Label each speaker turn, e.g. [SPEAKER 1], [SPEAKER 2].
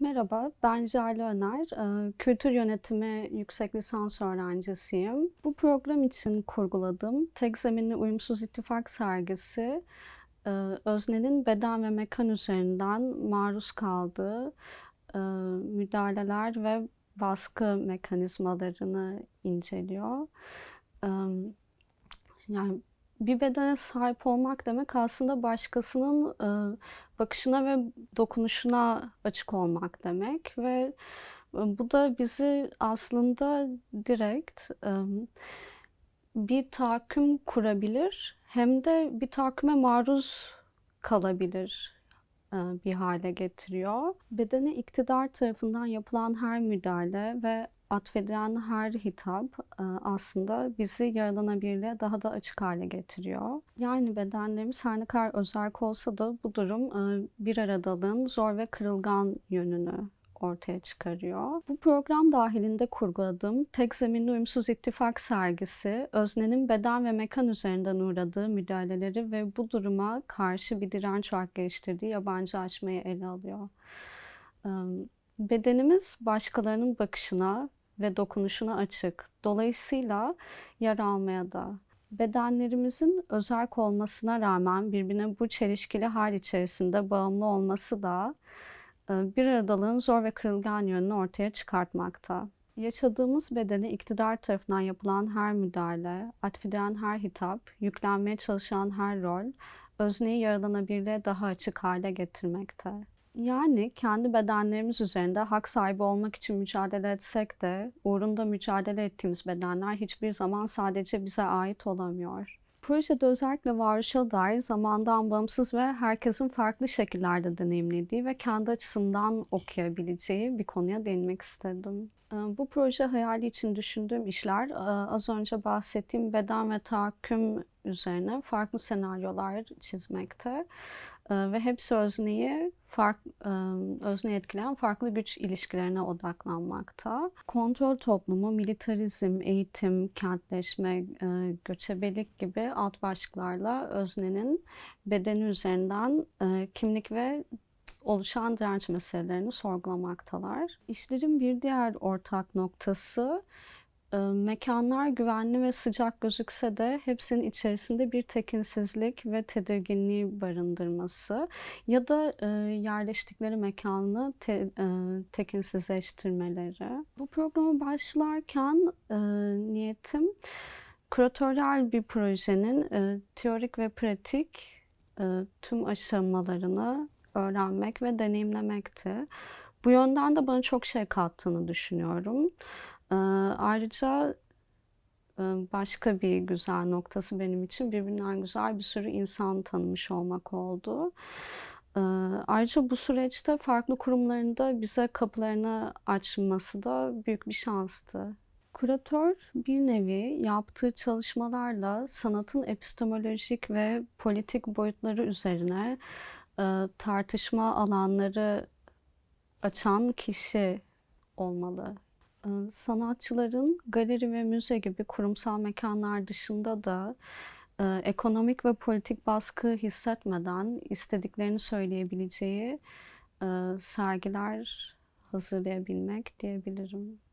[SPEAKER 1] Merhaba, ben Jale Öner. Ee, kültür yönetimi yüksek lisans öğrencisiyim. Bu program için kurguladığım Tek Zeminli Uyumsuz İttifak sergisi, e, öznenin beden ve mekan üzerinden maruz kaldığı e, müdahaleler ve baskı mekanizmalarını inceliyor. Ee, yani bir bedene sahip olmak demek aslında başkasının e, bakışına ve dokunuşuna açık olmak demek ve e, bu da bizi aslında direkt e, bir tahakküm kurabilir hem de bir tahakküme maruz kalabilir e, bir hale getiriyor. Bedene iktidar tarafından yapılan her müdahale ve atfedilen her hitap e, aslında bizi yaralanabilirliğe daha da açık hale getiriyor. Yani bedenlerimiz her ne kadar özerk olsa da bu durum e, bir aradalığın zor ve kırılgan yönünü ortaya çıkarıyor. Bu program dahilinde kurguladığım Tek Zeminli Uyumsuz İttifak sergisi, öznenin beden ve mekan üzerinden uğradığı müdahaleleri ve bu duruma karşı bir direnç olarak geliştirdiği yabancı açmayı ele alıyor. Bedenimiz başkalarının bakışına ve dokunuşuna açık. Dolayısıyla yer almaya da bedenlerimizin özerk olmasına rağmen birbirine bu çelişkili hal içerisinde bağımlı olması da e, bir aradalığın zor ve kırılgan yönünü ortaya çıkartmakta. Yaşadığımız bedene iktidar tarafından yapılan her müdahale, atfeden her hitap, yüklenmeye çalışan her rol, özneyi yaralanabilirliğe daha açık hale getirmekte. Yani kendi bedenlerimiz üzerinde hak sahibi olmak için mücadele etsek de uğrunda mücadele ettiğimiz bedenler hiçbir zaman sadece bize ait olamıyor. Projede özellikle varoluşa dair zamandan bağımsız ve herkesin farklı şekillerde deneyimlediği ve kendi açısından okuyabileceği bir konuya değinmek istedim. Ee, bu proje hayali için düşündüğüm işler e, az önce bahsettiğim beden ve tahakküm üzerine farklı senaryolar çizmekte. Ee, ve hepsi özneyi farklı, e, özne etkilen farklı güç ilişkilerine odaklanmakta. Kontrol toplumu, militarizm, eğitim, kentleşme, e, göçebelik gibi alt başlıklarla öznenin bedeni üzerinden e, kimlik ve oluşan direnç meselelerini sorgulamaktalar. İşlerin bir diğer ortak noktası ee, mekanlar güvenli ve sıcak gözükse de hepsinin içerisinde bir tekinsizlik ve tedirginliği barındırması ya da e, yerleştikleri mekanı te, e, tekinsizleştirmeleri. Bu programı başlarken e, niyetim küratöryel bir projenin teorik ve pratik tüm aşamalarını öğrenmek ve deneyimlemekti. Bu yönden de bana çok şey kattığını düşünüyorum. Ee, ayrıca e, başka bir güzel noktası benim için birbirinden güzel bir sürü insan tanımış olmak oldu. Ee, ayrıca bu süreçte farklı kurumlarında bize kapılarını açması da büyük bir şanstı. Kuratör bir nevi yaptığı çalışmalarla sanatın epistemolojik ve politik boyutları üzerine e, tartışma alanları açan kişi olmalı ee, sanatçıların galeri ve müze gibi kurumsal mekanlar dışında da e, ekonomik ve politik baskı hissetmeden istediklerini söyleyebileceği e, sergiler hazırlayabilmek diyebilirim.